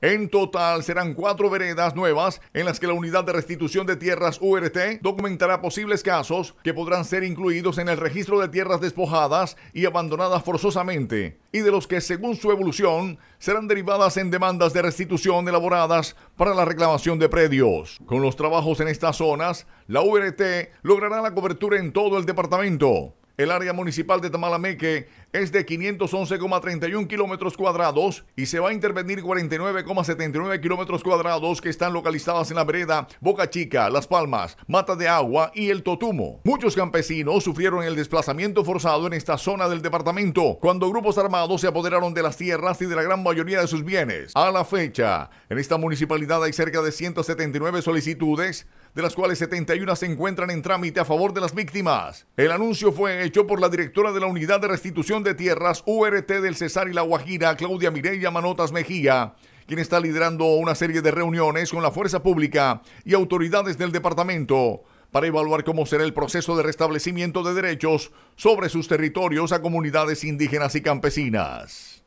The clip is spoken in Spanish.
En total serán cuatro veredas nuevas en las que la Unidad de Restitución de Tierras URT documentará posibles casos que podrán ser incluidos en el registro de tierras despojadas y abandonadas forzosamente y de los que según su evolución serán derivadas en demandas de restitución elaboradas para la reclamación de predios. Con los trabajos en estas zonas, la URT logrará la cobertura en todo el departamento. El área municipal de Tamalameque es de 511,31 kilómetros cuadrados y se va a intervenir 49,79 kilómetros cuadrados que están localizadas en la vereda Boca Chica, Las Palmas, Mata de Agua y El Totumo. Muchos campesinos sufrieron el desplazamiento forzado en esta zona del departamento cuando grupos armados se apoderaron de las tierras y de la gran mayoría de sus bienes. A la fecha, en esta municipalidad hay cerca de 179 solicitudes, de las cuales 71 se encuentran en trámite a favor de las víctimas. El anuncio fue hecho por la directora de la Unidad de Restitución de Tierras, URT del Cesar y La Guajira, Claudia Mireya Manotas Mejía, quien está liderando una serie de reuniones con la fuerza pública y autoridades del departamento para evaluar cómo será el proceso de restablecimiento de derechos sobre sus territorios a comunidades indígenas y campesinas.